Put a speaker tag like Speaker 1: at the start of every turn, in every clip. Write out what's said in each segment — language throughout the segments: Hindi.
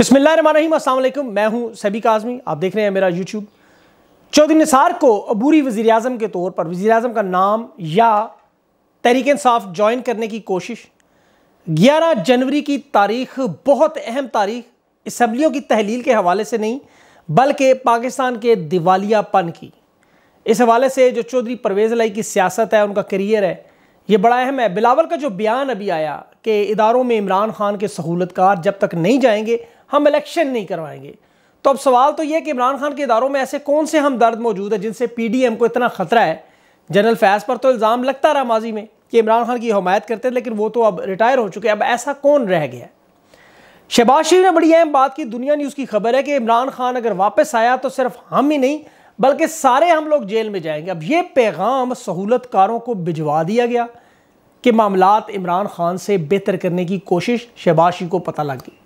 Speaker 1: रही असल मैं हूं सबीका आज़मी आप देख रहे हैं मेरा यूट्यूब चौधरी निसार को अबूरी वज़ी अजम के तौर पर वज़ी अजम का नाम या तहरीक इंसाफ ज्वाइन करने की कोशिश 11 जनवरी की तारीख बहुत अहम तारीख इसम्बलियों की तहलील के हवाले से नहीं बल्कि पाकिस्तान के दिवालियापन की इस हवाले से जो चौधरी परवेज़ लाई की सियासत है उनका करियर है ये बड़ा अहम है बिलावल का जो बयान अभी आया कि इदारों में इमरान खान के सहूलतकार जब तक नहीं जाएंगे हम इलेक्शन नहीं करवाएंगे तो अब सवाल तो यह कि इमरान खान के इदारों में ऐसे कौन से हम दर्द मौजूद है जिनसे पी डी एम को इतना ख़तरा है जनरल फैज़ पर तो इल्ज़ाम लगता रहा माजी में कि इमरान खान की हमायत करते लेकिन वो तो अब रिटायर हो चुके अब ऐसा कौन रह गया शहबाज शरीफ ने बड़ी अहम बात की दुनिया न्यूज़ की खबर है कि इमरान खान अगर वापस आया तो सिर्फ हम ही नहीं बल्कि सारे हम लोग जेल में जाएंगे अब ये पैगाम सहूलतकारों को भिजवा दिया गया कि मामला इमरान खान से बेहतर करने की कोशिश शहबाज शरीफ को पता लग गई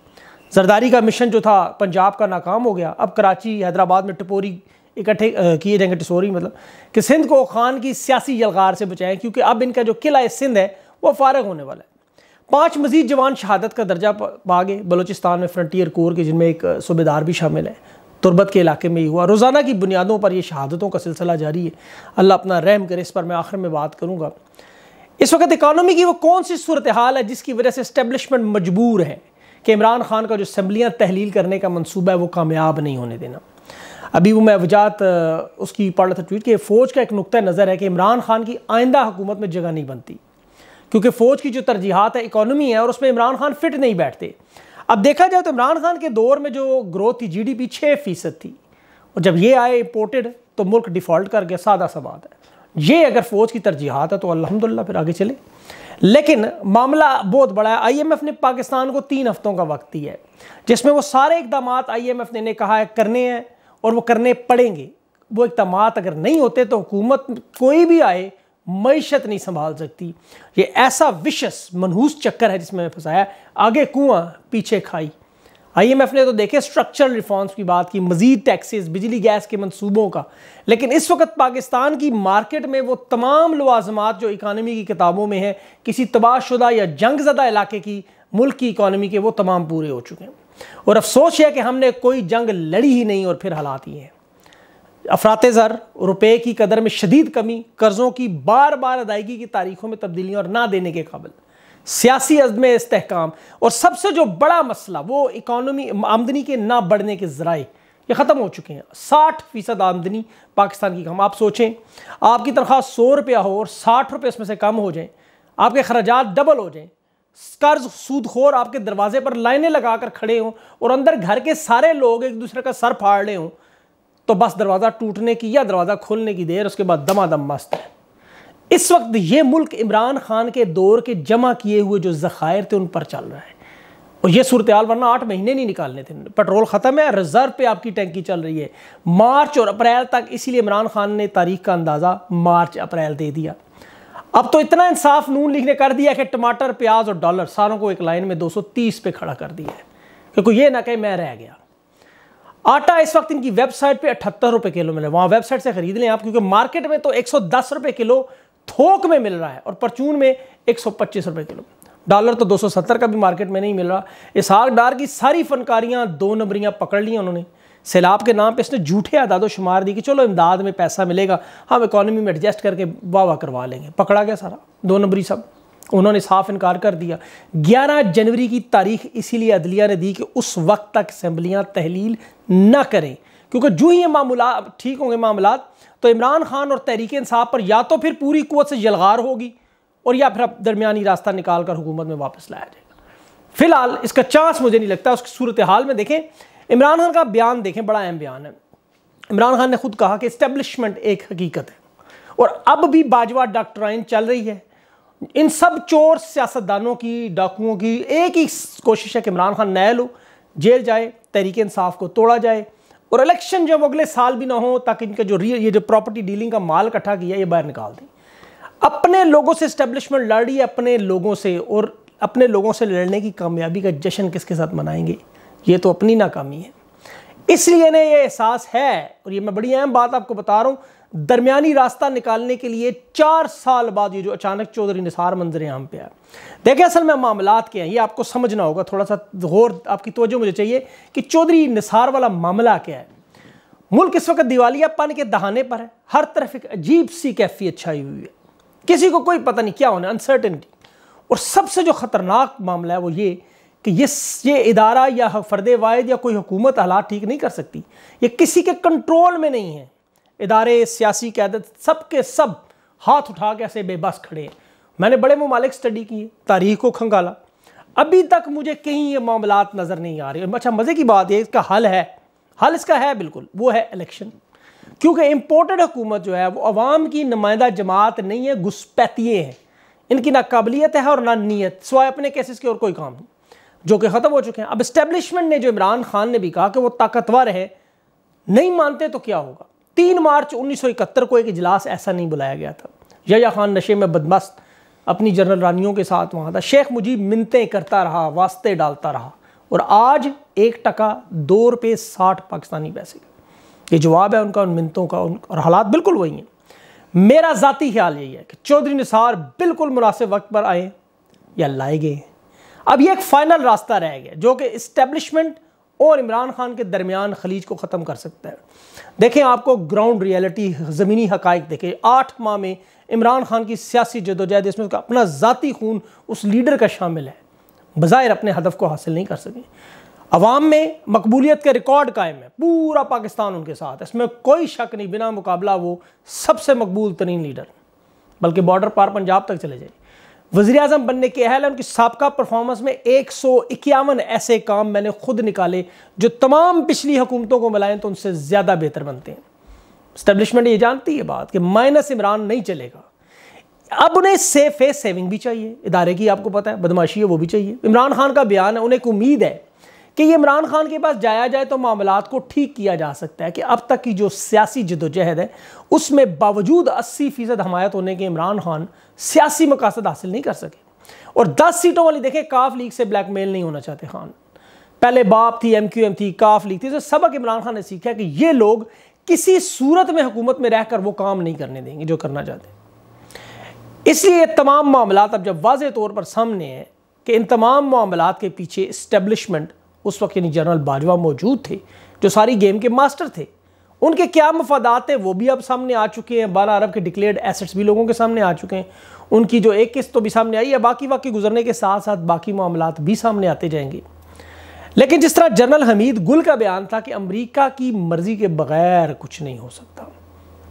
Speaker 1: जरदारी का मिशन जो था पंजाब का नाकाम हो गया अब कराची हैदराबाद में टिपोरी इकट्ठे किए जाएंगे टिसोरी मतलब कि सिंध को खान की सियासी यलगार से बचाएं क्योंकि अब इनका जो किला सिंध है वो फारग होने वाला है पांच मजीद जवान शहादत का दर्जा पा गए बलोचिस्तान में फ्रंटियर कोर के जिनमें एक सूबेदार भी शामिल है तुरबत के इलाके में ही हुआ रोज़ाना की बुनियादों पर यह शहादतों का सिलसिला जारी है अल्लाह अपना रहम करे इस पर मैं आखिर में बात करूँगा इस वक्त इकानमी की वो कौन सी सूरत हाल है जिसकी वजह से इस्टेबलिशमेंट मजबूर है कि इमरान खान का जो असम्बलियाँ तहलील करने का मनसूबा है वो कामयाब नहीं होने देना अभी वो मैं वजात उसकी पढ़ रहा था ट्वीट कि फ़ौज का एक नुक़ नज़र है कि इमरान खान की आइंदा हुकूमत में जगह नहीं बनती क्योंकि फ़ौज की जो तरजीहत है इकानमी है और उसमें इमरान खान फिट नहीं बैठते अब देखा जाए तो इमरान खान के दौर में जो ग्रोथ थी जी डी पी छः फ़ीसद थी और जब ये आए इम्पोर्टेड तो मुल्क डिफ़ॉल्ट कर गया सादा सा बात है ये अगर फ़ौज की तरजीहत है तो अलहमदिल्ला फिर आगे चले लेकिन मामला बहुत बड़ा है आईएमएफ ने पाकिस्तान को तीन हफ्तों का वक्त दिया है जिसमें वो सारे इकदाम आईएमएफ ने, ने कहा है करने हैं और वो करने पड़ेंगे वो इकदाम अगर नहीं होते तो हुकूमत कोई भी आए मीशत नहीं संभाल सकती ये ऐसा विशस मनहूस चक्कर है जिसमें फंसाया आगे कुआं पीछे खाई आईएमएफ ने तो देखे स्ट्रक्चरल रिफॉर्म्स की बात की मजीद टैक्सेस बिजली गैस के मंसूबों का लेकिन इस वक्त पाकिस्तान की मार्केट में वो तमाम लवाजमात जो इकानमी की किताबों में हैं किसी तबाहशुदा या जंगजदा इलाके की मुल्क की इकानमी के वो तमाम पूरे हो चुके हैं और अफसोस है कि हमने कोई जंग लड़ी ही नहीं और फिर हालात ही हैं अफरात ज़र रुपये की कदर में शदीद कमी कर्ज़ों की बार बार अदायगी की तारीखों में तब्दीलियाँ और ना देने के काबिल सियासी अजम इसकाम और सबसे जो बड़ा मसला वो इकानमी आमदनी के ना बढ़ने के ज़राए ये ख़त्म हो चुके हैं साठ फ़ीसद आमदनी पाकिस्तान की कम आप सोचें आपकी तनख्वाह सौ रुपया हो और साठ रुपये उसमें से कम हो जाए आपके खराज डबल हो जाएँ कर्ज सूदखोर आपके दरवाजे पर लाइनें कर खड़े हों और अंदर घर के सारे लोग एक दूसरे का सर फाड़ रहे हों तो बस दरवाज़ा टूटने की या दरवाज़ा खोलने की देर उसके बाद दमा दम मस्त है इस वक्त ये मुल्क इमरान खान के दौर के जमा किए हुए जो ज़खायर थे उन पर चल रहा है और ये सूरत हाल वरना आठ महीने नहीं निकालने थे पेट्रोल ख़त्म है रिज़र्व पे आपकी टैंकी चल रही है मार्च और अप्रैल तक इसीलिए इमरान खान ने तारीख का अंदाज़ा मार्च अप्रैल दे दिया अब तो इतना इंसाफ नून लीग ने कर दिया कि टमाटर प्याज और डॉलर सारों को एक लाइन में 230 पे खड़ा कर दिया है क्योंकि ये ना कहे मैं रह गया आटा इस वक्त इनकी वेबसाइट पे अठहत्तर रुपए किलो मिले वहां वेबसाइट से खरीद लें आप क्योंकि मार्केट में तो 110 रुपए किलो थोक में मिल रहा है और परचून में एक सौ पच्चीस रुपये किलो डॉलर तो 270 का भी मार्केट में नहीं मिल रहा इसहाक डार की सारी फनकारियाँ दो नंबरियाँ पकड़ ली उन्होंने सैलाब के नाम पे इसने झूठे आदादो शुमार दी कि चलो इमदाद में पैसा मिलेगा हम इकोनॉमी में एडजस्ट करके वाह वाह करवा लेंगे पकड़ा गया सारा दो नंबरी सब उन्होंने साफ इनकार कर दिया 11 जनवरी की तारीख इसीलिए अदलिया ने दी कि उस वक्त तक असम्बलियाँ तहलील ना करें क्योंकि जो ही ये मामला ठीक होंगे मामला तो इमरान खान और तहरीक इसाफ़ पर या तो फिर पूरी कुत से जलगार होगी और या फिर अब दरमियानी रास्ता निकाल कर हुकूमत में वापस लाया जाएगा फिलहाल इसका चांस मुझे नहीं लगता उसकी सूरत हाल में देखें इमरान खान का बयान देखें बड़ा अहम बयान है इमरान खान ने खुद कहा कि इस्टेब्लिशमेंट एक हकीकत है और अब भी बाजवा डॉक्ट्राइन चल रही है इन सब चोर सियासतदानों की डाकुओं की एक ही कोशिश है कि इमरान खान नए लो जेल जाए तहरीक इंसाफ को तोड़ा जाए और इलेक्शन जब अगले साल भी ना हो ताकि इनका जो रियल ये जो प्रॉपर्टी डीलिंग का माल इकट्ठा किया ये बाहर निकाल दें अपने लोगों से स्टैब्लिशमेंट लड़ रही अपने लोगों से और अपने लोगों से लड़ने की कामयाबी का जश्न किसके साथ मनाएंगे ये तो अपनी नाकामी है इसलिए ना ये एहसास है और ये मैं बड़ी अहम बात आपको बता रहा हूँ दरमियानी रास्ता निकालने के लिए चार साल बाद ये जो अचानक चौधरी निसार मंजर यहाँ पे आया देखिए असल में मामला के हैं ये आपको समझना होगा थोड़ा सा गौर आपकी तोजो मुझे चाहिए कि चौधरी निसार वाला मामला क्या है मुल्क इस वक्त दिवालियापन के दहाने पर है हर तरफ एक अजीब सी कैफियत छाई हुई है किसी को कोई पता नहीं क्या होना अनसर्टेनिटी और सबसे जो ख़तरनाक मामला है वो ये कि ये ये इदारा या फर्द वायद या कोई हुकूमत हालात ठीक नहीं कर सकती ये किसी के कंट्रोल में नहीं है इदारे सियासी क्यादत सब के सब हाथ उठा के ऐसे बेबस खड़े हैं मैंने बड़े ममालिक स्टडी किए तारीख को खंगाला अभी तक मुझे कहीं ये मामला नज़र नहीं आ रहे अच्छा मज़े की बात है इसका हल है हल इसका है बिल्कुल वो है इलेक्शन क्योंकि इम्पोर्टेड हुकूमत जो है वो अवाम की नुमाइंदा जमात नहीं है घुसपैतिए हैं इनकी ना काबिलियत है और ना नीयत सवाए अपने केसेस के और कोई काम नहीं जो कि ख़त्म हो चुके हैं अब इस्टेब्लिशमेंट ने जो इमरान खान ने भी कहा कि वो ताकतवर है नहीं मानते तो क्या होगा तीन मार्च इकहत्तर को एक इजलास ऐसा नहीं बुलाया गया था यया खान नशे में बदमस्त अपनी जनरल रानियों के साथ वहाँ था शेख मुजीब मिनतें करता रहा वास्ते डालता रहा और आज एक टका दो रुपये साठ पाकिस्तानी पैसे का ये जवाब है उनका उन मिनतों का उन और हालात बिल्कुल वही हैं मेरा ज़ाती ख्याल यही है कि चौधरी निसार बिल्कुल मुनासिब वक्त पर आए या लाए गए अब ये एक फ़ाइनल रास्ता रह गया जो कि इस्टेब्लिशमेंट और इमरान खान के दरमियान खलीज को ख़त्म कर सकता है देखें आपको ग्राउंड रियलिटी ज़मीनी हकाइक देखें आठ माह में इमरान खान की सियासी जदोजहद इसमें उसका अपना ज़ाती खून उस लीडर का शामिल है बज़ाहिर अपने हदफ को हासिल नहीं कर सकें अवाम में मकबूलीत के रिकॉर्ड कायम है पूरा पाकिस्तान उनके साथ इसमें कोई शक नहीं बिना मुकाबला वो सबसे मकबूल तरीन लीडर बल्कि बॉर्डर पार पंजाब तक चले जाए वजी अजम बनने के अहल उनकी सबका परफॉर्मेंस में एक सौ इक्यावन ऐसे काम मैंने खुद निकाले जो तमाम पिछली हुकूमतों को मिलाएं तो उनसे ज़्यादा बेहतर बनते हैं स्टेब्लिशमेंट ये जानती है बात कि माइनस इमरान नहीं चलेगा अब उन्हें सेफ फेस सेविंग भी चाहिए इदारे की आपको पता है बदमाशी है वो भी चाहिए इमरान खान का बयान है उन्हें एक उम्मीद है कि ये इमरान खान के पास जाया जाए तो मामला को ठीक किया जा सकता है कि अब तक की जो सियासी जदोजहद है उसमें बावजूद अस्सी फ़ीसद हमायत होने के इमरान खान सियासी मकासद हासिल नहीं कर सके और दस सीटों वाली देखें काफ लीग से ब्लैकमेल नहीं होना चाहते खान पहले बाप थी एम क्यू एम थी काफ लीग थी तो सबक इमरान खान ने सीखा कि ये लोग किसी सूरत में हुकूमत में रहकर वो काम नहीं करने देंगे जो करना चाहते इसलिए तमाम मामला अब जब वाज तौर पर सामने हैं कि इन तमाम मामला के पीछे इस्टेब्लिशमेंट उस वक्त यानी जनरल बाजवा मौजूद थे जो सारी गेम के मास्टर थे उनके क्या मफादात हैं वो भी अब सामने आ चुके हैं बारह अरब के डिक्लेयर्ड एसेट्स भी लोगों के सामने आ चुके हैं उनकी जो एक किस्त तो भी सामने आई है बाकी वाकई गुजरने के साथ साथ बाकी मामला भी सामने आते जाएंगे लेकिन जिस तरह जनरल हमीद गुल का बयान था कि अमरीका की मर्जी के बगैर कुछ नहीं हो सकता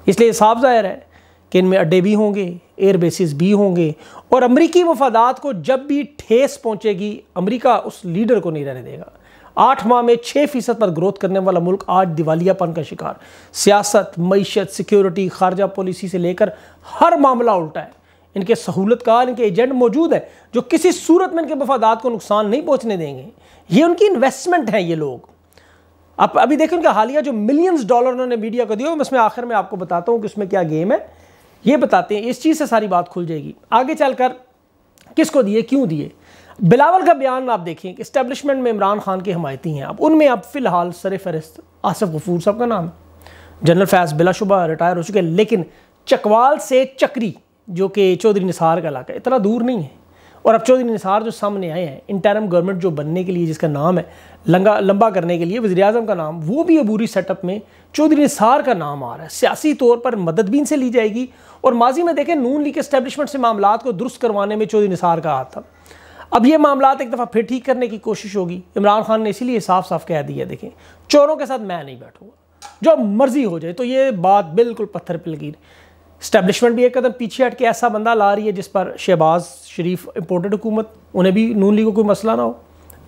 Speaker 1: इसलिए साफ जाहिर है कि इनमें अड्डे भी होंगे एयर बेसिस भी होंगे और अमरीकी मफादात को जब भी ठेस पहुँचेगी अमरीका उस लीडर को नहीं रहने देगा आठ माह में छः फीसद पर ग्रोथ करने वाला मुल्क आज दिवालियापन का शिकार सियासत मीशत सिक्योरिटी खारजा पॉलिसी से लेकर हर मामला उल्टा है इनके सहूलतकार इनके एजेंट मौजूद हैं जो किसी सूरत में इनके मफादात को नुकसान नहीं पहुँचने देंगे ये उनकी इन्वेस्टमेंट है ये लोग आप अभी देखें उनका हालिया जो मिलियंस डॉलर उन्होंने मीडिया को दिया उसमें आखिर में आपको बताता हूँ कि उसमें क्या गेम है ये बताते हैं इस चीज़ से सारी बात खुल जाएगी आगे चलकर किसको दिए क्यों दिए बिलावल का बयान आप देखें कि इस्टेब्लिशमेंट में इमरान खान के हमायती हैं अब उनमें अब फ़िलहाल सर फहरिस्त आसफ गफूर साहब का नाम है जनरल फैज बिलाशुबा रिटायर हो चुके हैं लेकिन चकवाल से चक्री जो कि चौधरी निसार का इलाका है इतना दूर नहीं है और अब चौधरी निसार जो सामने आए हैं इंटरम गवर्नमेंट जो बनने के लिए जिसका नाम है लंगा लंबा करने के लिए वजी अजम का नाम वो भी अबूरी सेटअप में चौधरी निसार का नाम आ रहा है सियासी तौर पर मदद भी इनसे ली जाएगी और माजी में देखें नून लीग के इस्टेब्लिशमेंट से मामला को दुरुस्त करवाने में चौधरी निसार का हाथ था अब ये मामला एक दफ़ा फिर ठीक करने की कोशिश होगी इमरान खान ने इसीलिए साफ साफ कह दिया देखें चोरों के साथ मैं नहीं बैठूंगा जो मर्जी हो जाए तो ये बात बिल्कुल पत्थर पर लगी स्टैब्लिशमेंट भी एक कदम पीछे हट के ऐसा बंदा ला रही है जिस पर शहबाज शरीफ इम्पोर्टेड हुकूमत उन्हें भी नून ली को कोई मसला ना हो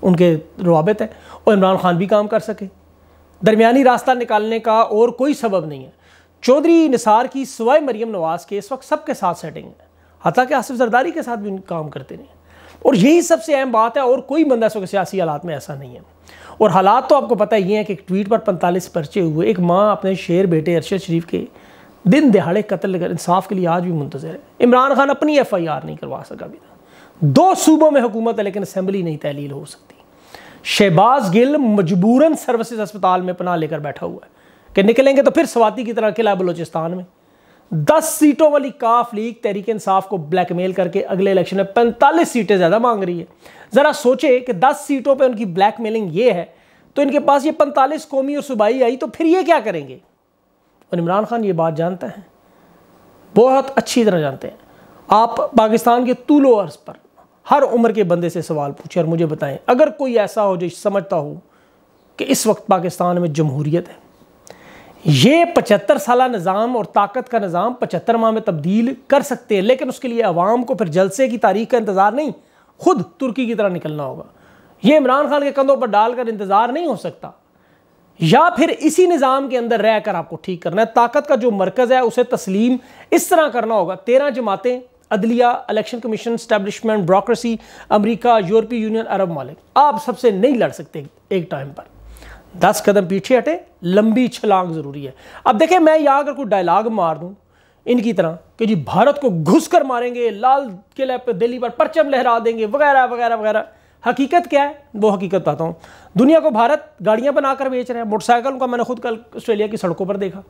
Speaker 1: उनके रवाबित हैं और इमरान खान भी काम कर सके दरमियानी रास्ता निकालने का और कोई सबब नहीं है चौधरी निसार की सवाई मरीम नवाज़ के इस वक्त सबके साथ सेटिंग है के आसिफ जरदारी के साथ भी काम करते नहीं और यही सबसे अहम बात है और कोई बंदा सियासी हालात में ऐसा नहीं है और हालात तो आपको पता ही है कि एक ट्वीट पर पैंतालीस पर्चे हुए एक माँ अपने शेर बेटे अरशद शरीफ के दिन दिहाड़े कत्ल कर इंसाफ के लिए आज भी मुंतजर है इमरान खान अपनी एफ आई आर नहीं करवा सका अभी तक दो सूबों में हुकूमत है लेकिन असम्बली नहीं तहलील हो सकती शहबाज गिल मजबूरन सर्विसेज अस्पताल में पना लेकर बैठा हुआ है कि निकलेंगे तो फिर स्वाति की तरह किला बलोचिस्तान में दस सीटों वाली काफ लीग तहरीक इंसाफ को ब्लैकमेल करके अगले इलेक्शन में पैंतालीस सीटें ज़्यादा मांग रही है ज़रा सोचे कि दस सीटों पर उनकी ब्लैकमेलिंग ये है तो इनके पास ये पैंतालीस कौमी और सूबाई आई तो फिर ये क्या करेंगे और इमरान खान ये बात जानते हैं बहुत अच्छी तरह जानते हैं आप पाकिस्तान के तूलो अर्ज पर हर उम्र के बंदे से सवाल पूछें और मुझे बताएं अगर कोई ऐसा हो जो समझता हो कि इस वक्त पाकिस्तान में जमहूरियत है ये पचहत्तर साल निज़ाम और ताकत का निज़ाम पचहत्तर माह में तब्दील कर सकते हैं लेकिन उसके लिए अवाम को फिर जलसे की तारीख का इंतज़ार नहीं खुद तुर्की की तरह निकलना होगा ये इमरान खान के कंधों पर डालकर इंतज़ार नहीं हो सकता या फिर इसी निज़ाम के अंदर रह कर आपको ठीक करना है ताकत का जो मरकज़ है उसे तस्लीम इस तरह करना होगा तेरह जमातें अदलिया इलेक्शन कमीशन स्टैब्लिशमेंट ब्रोक्रेसी अमरीका यूरोपीय यूनियन अरब मालिक आप सबसे नहीं लड़ सकते एक टाइम पर दस कदम पीछे हटे लंबी छलांग ज़रूरी है अब देखें मैं यहाँ अगर कोई डायलाग मार दूँ इनकी तरह कि जी भारत को घुस कर मारेंगे लाल किले पर दिल्ली पर परचम लहरा देंगे वगैरह वगैरह वगैरह हकीकत क्या है वो हकीकत बताता हूँ दुनिया को भारत गाड़ियाँ बनाकर बेच रहे हैं मोटरसाइकिल का मैंने खुद कल ऑस्ट्रेलिया की सड़कों पर देखा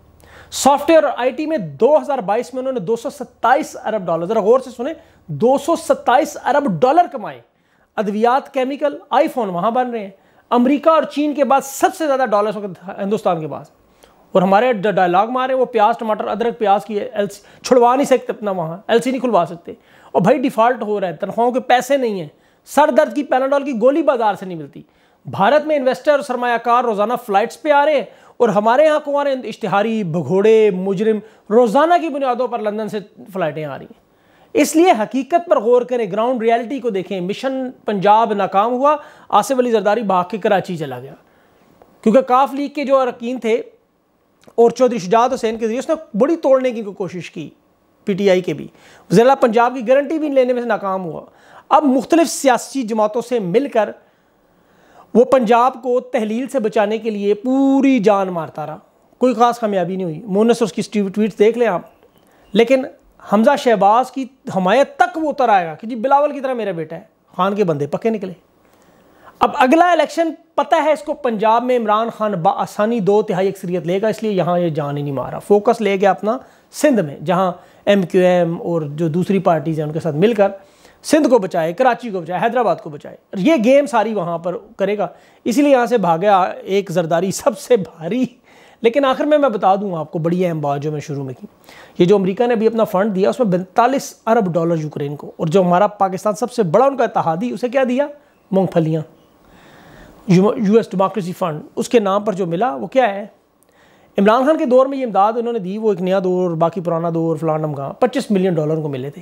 Speaker 1: सॉफ्टवेयर और आईटी में 2022 में उन्होंने 227 अरब डॉलर ज़रा गौर से सुने 227 अरब डॉलर कमाए अद्वियात केमिकल आईफोन वहाँ बन रहे हैं अमेरिका और चीन के बाद सबसे ज़्यादा डॉलर्स हिंदुस्तान के पास और हमारे डायलॉग मारे वो प्याज टमाटर अदरक प्याज की एल सी छुड़वा नहीं सकते अपना वहाँ एल सी नहीं खुलवा सकते और भाई डिफ़ॉल्ट हो रहा है तनख्वाहों के पैसे नहीं हैं सर दर्द की पैनाडॉल की गोली बाजार से नहीं मिलती भारत में इन्वेस्टर और सरमाकार रोज़ाना फ्लाइट्स पर आ रहे हैं और हमारे यहाँ कुमार इश्तहारी भगोड़े मुजरिम रोज़ाना की बुनियादों पर लंदन से फ़्लाइटें आ रही हैं इसलिए हकीकत पर गौर करें ग्राउंड रियलिटी को देखें मिशन पंजाब नाकाम हुआ आसिफ अली जरदारी भाग के कराची चला गया क्योंकि काफ लीग के जो अरकान थे और चौधरी शुजात हुसैन के जरिए उसने बड़ी तोड़ने की कोशिश की पीटीआई के भी ज़िला पंजाब की गारंटी भी लेने में से नाकाम हुआ अब मुख्तलिफ सियासी जमातों से मिलकर वो पंजाब को तहलील से बचाने के लिए पूरी जान मारता रहा कोई ख़ास कामयाबी नहीं हुई मोनस उसकी ट्वीट देख लें आप लेकिन हमजा शहबाज की हमायत तक वो उतर आएगा कि जी बिलावल की तरह मेरा बेटा है खान के बंदे पक्के निकले अब अगला इलेक्शन पता है इसको पंजाब में इमरान खान बसानी दो तिहाई अक्सरियत लेगा इसलिए यहाँ ये यह जान ही नहीं मारा फोकस ले गया अपना सिंध में जहाँ एम क्यू एम और जो दूसरी पार्टीज़ हैं उनके साथ मिलकर सिंध को बचाए कराची को बचाए हैदराबाद को बचाए ये गेम सारी वहाँ पर करेगा इसीलिए यहाँ से भागा एक जरदारी सबसे भारी लेकिन आखिर में मैं बता दूंगा आपको बड़ी अहम बात जो मैं शुरू में की ये जो अमेरिका ने अभी अपना फंड दिया उसमें बैतालीस अरब डॉलर यूक्रेन को और जो हमारा पाकिस्तान सबसे बड़ा उनका इतिहादी उसे क्या दिया मूँगफलियाँ यू एस डेमोक्रेसी फंड उसके नाम पर जो मिला वो क्या है इमरान खान के दौर में ये इमदाद उन्होंने दी वो एक नया दौर बाकी पुराना दौर फलानम का पच्चीस मिलियन डॉलर को मिले थे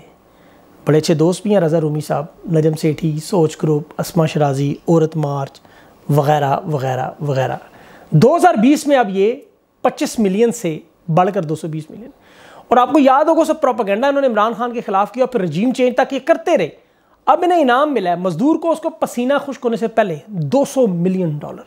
Speaker 1: बड़े अच्छे दोस्त भी हैं रज़ा रूमी साहब नजम सेठी सोच ग्रुप असमा शराजी औरत मार्च वगैरह वगैरह वगैरह 2020 में अब ये 25 मिलियन से बढ़कर 220 मिलियन और आपको याद होगा सब प्रोपागेंडा इन्होंने इमरान खान के खिलाफ किया और फिर रजीम चेंज तक ये करते रहे अब इन्हें इनाम मिला है मजदूर को उसको पसीना खुश्क होने से पहले 200 मिलियन डॉलर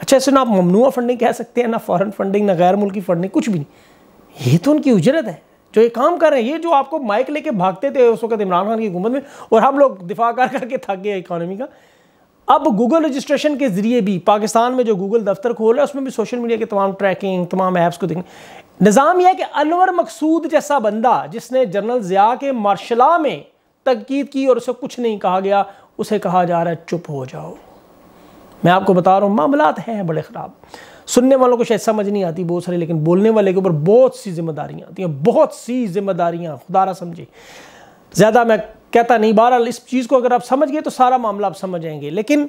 Speaker 1: अच्छा इसे ना आप ममनुआ फंडिंग कह सकते हैं ना फॉरन फंडिंग ना गैर मुल्की फंडिंग कुछ भी नहीं ये तो उनकी उजरत है जो ये काम कर रहे हैं ये जो आपको माइक लेके भागते थे उस वक्त इमरान खान की हुकूमत में और हम लोग दिफा कर करके थक गए इकानमी का अब गूगल रजिस्ट्रेशन के ज़रिए भी पाकिस्तान में जो गूगल दफ्तर खोल है उसमें भी सोशल मीडिया के तमाम ट्रैकिंग तमाम ऐप्स को देखें निज़ाम यह है कि अनवर मकसूद जैसा बंदा जिसने जनरल ज़िया के मार्शला में तनकीद की और उसे कुछ नहीं कहा गया उसे कहा जा रहा है चुप हो जाओ मैं आपको बता रहा हूँ मामला हैं बड़े ख़राब सुनने वालों को शायद समझ नहीं आती बहुत सारी लेकिन बोलने वाले के ऊपर बहुत सी जिम्मेदारियाँ आती हैं बहुत सी जिम्मेदारियाँ खुदारा समझे ज़्यादा मैं कहता नहीं बहरहाल इस चीज़ को अगर आप समझ गए तो सारा मामला आप समझ जाएंगे लेकिन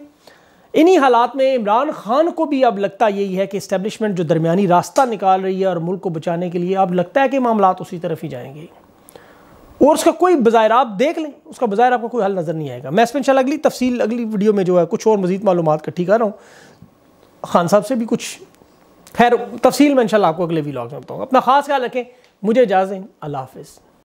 Speaker 1: इन्हीं हालात में इमरान खान को भी अब लगता यही है कि इस्टेबलिशमेंट जो दरमियानी रास्ता निकाल रही है और मुल्क को बचाने के लिए अब लगता है कि मामला उसी तरफ ही जाएंगे और उसका कोई बाज़ाहिर आप देख लें उसका बाज़ाहिर आपको कोई हल नज़र नहीं आएगा मैं इसमें इंशाल्लाह अगली तफसील अगली वीडियो में जो है कुछ और मज़ीद मालूम इकट्ठी कर रहा हूँ खान साहब से भी कुछ खैर तफसील में इनशाला आपको अगले वीलॉग में बताऊँगा अपना खास ख्याल रखें मुझे इजाज़ें अल्लाह हाफिज़